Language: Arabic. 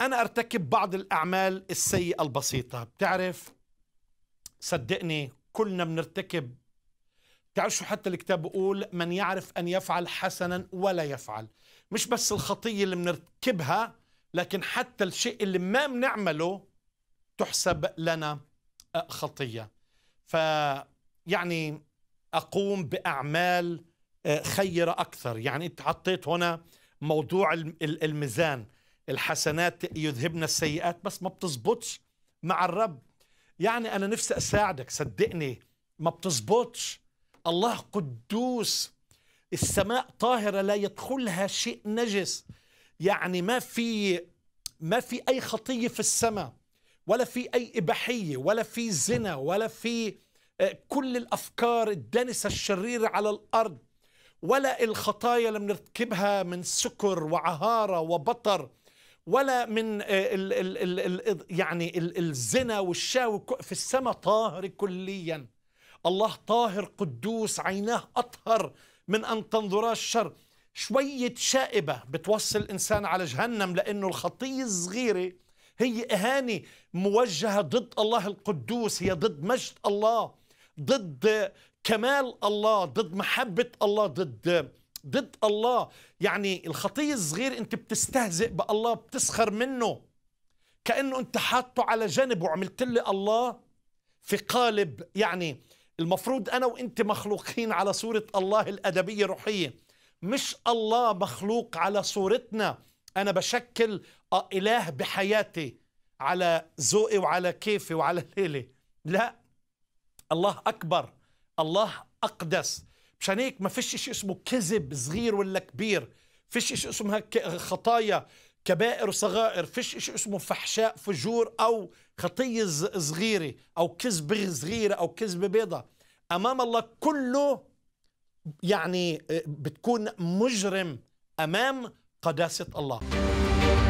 أنا أرتكب بعض الأعمال السيئة البسيطة بتعرف صدقني كلنا بنرتكب تعرف شو حتى الكتاب بقول من يعرف أن يفعل حسنا ولا يفعل مش بس الخطية اللي بنرتكبها لكن حتى الشيء اللي ما بنعمله تحسب لنا آه، خطية ف يعني أقوم بأعمال آه، خيرة أكثر يعني أنت حطيت هنا موضوع الميزان الحسنات يذهبن السيئات بس ما بتزبطش مع الرب يعني أنا نفسي أساعدك صدقني ما بتزبطش الله قدوس السماء طاهرة لا يدخلها شيء نجس يعني ما في ما في أي خطية في السماء ولا في أي إباحية ولا في زنا ولا في آه، كل الأفكار الدنسة الشريرة على الأرض ولا الخطايا اللي بنرتكبها من سكر وعهارة وبطر ولا من الـ آه، الـ الـ الـ يعني الزنا والشاو في السماء طاهر كليا الله طاهر قدوس عيناه أطهر من أن تنظرا الشر شوية شائبة بتوصل الإنسان على جهنم لأنه الخطية الصغيرة هي إهانة موجهة ضد الله القدوس هي ضد مجد الله ضد كمال الله ضد محبة الله ضد ضد الله يعني الخطية الصغير أنت بتستهزئ بالله بتسخر منه كأنه أنت حاطه على جنب وعملت لي الله في قالب يعني المفروض أنا وأنت مخلوقين على صورة الله الأدبية الروحية مش الله مخلوق على صورتنا أنا بشكل إله بحياتي على ذوقي وعلى كيفي وعلى ليلي لا الله أكبر الله أقدس مشان هيك ما فيش شيء اسمه كذب صغير ولا كبير فيش شيء اسمها خطايا كبائر وصغائر فيش شيء اسمه فحشاء فجور او خطيه صغيره او كذبه صغيره او كذبه بيضة امام الله كله يعني آه، بتكون مجرم امام قداسه الله